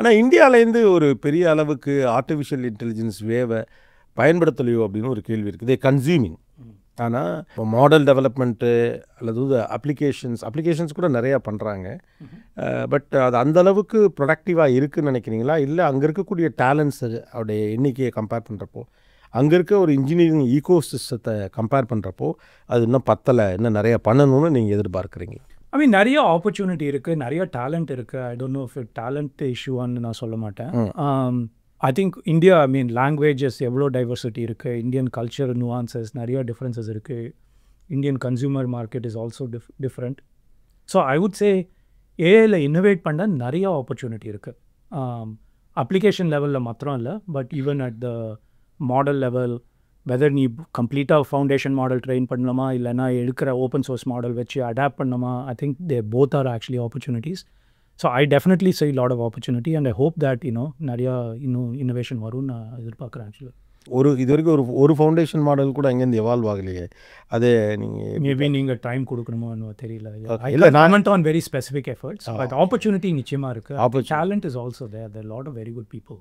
ஆனால் இந்தியாவிலேருந்து ஒரு பெரிய அளவுக்கு ஆர்டிஃபிஷியல் இன்டெலிஜென்ஸ் வேவை பயன்படுத்தலையோ அப்படின்னு ஒரு கேள்வி இருக்குது இதே கன்சியூமிங் ஆனால் இப்போ மாடல் டெவலப்மெண்ட்டு அல்லது அப்ளிகேஷன்ஸ் அப்ளிகேஷன்ஸ் கூட நிறையா பண்ணுறாங்க பட் அது அந்தளவுக்கு ப்ரொடக்டிவாக இருக்குதுன்னு நினைக்கிறீங்களா இல்லை அங்கே இருக்கக்கூடிய டேலண்ட்ஸு அவருடைய எண்ணிக்கையை கம்பேர் பண்ணுறப்போ அங்கே இருக்க ஒரு இன்ஜினியரிங் ஈகோ சிஸ்டத்தை கம்பேர் பண்ணுறப்போ அது இன்னும் பத்தலை இன்னும் நிறையா பண்ணணும்னு நீங்கள் எதிர்பார்க்குறீங்க ஐ மீன் நிறைய ஆப்பர்ச்சுனிட்டி இருக்குது நிறைய டேலண்ட் இருக்குது I don't know if talent இஷ்யூவான்னு நான் சொல்ல மாட்டேன் I think India I mean languages எவ்வளோ டைவர்சிட்டி இருக்குது இந்தியன் கல்ச்சர் நுவான்சஸ் நிறைய டிஃப்ரென்சஸ் இருக்குது Indian consumer market is also dif different so I would say ஏஐயில் இன்னோவேட் பண்ண நிறைய ஆப்பர்ச்சுனிட்டி இருக்குது அப்ளிகேஷன் லெவலில் மாத்திரம் இல்லை but even at the model level whether நீ கம்ப்ளீட்டாக ஃபவுண்டேஷன் மாடல் ட்ரெயின் பண்ணலாமா இல்லைனா எடுக்கிற ஓப்பன் சோர்ஸ் மாடல் வச்சு அடாப்ட் பண்ணலாமா ஐ think they both are actually opportunities so I definitely see lot of opportunity and I hope that இன்னோ நிறையா இன்னும் இன்னோவேஷன் வரும்னு நான் எதிர்பார்க்குறேன் ஆக்சுவலி ஒரு இது வரைக்கும் ஒரு ஒரு ஃபவுண்டேஷன் மாடல் கூட அங்கேருந்து எவால்வ் ஆகலையே அது நீங்கள் மேபி நீங்கள் டைம் கொடுக்கணுமோ தெரியல இல்லை நான் on very specific efforts opportunity நிச்சயமாக இருக்குது ஆப்பர் talent is also there there lot of very good people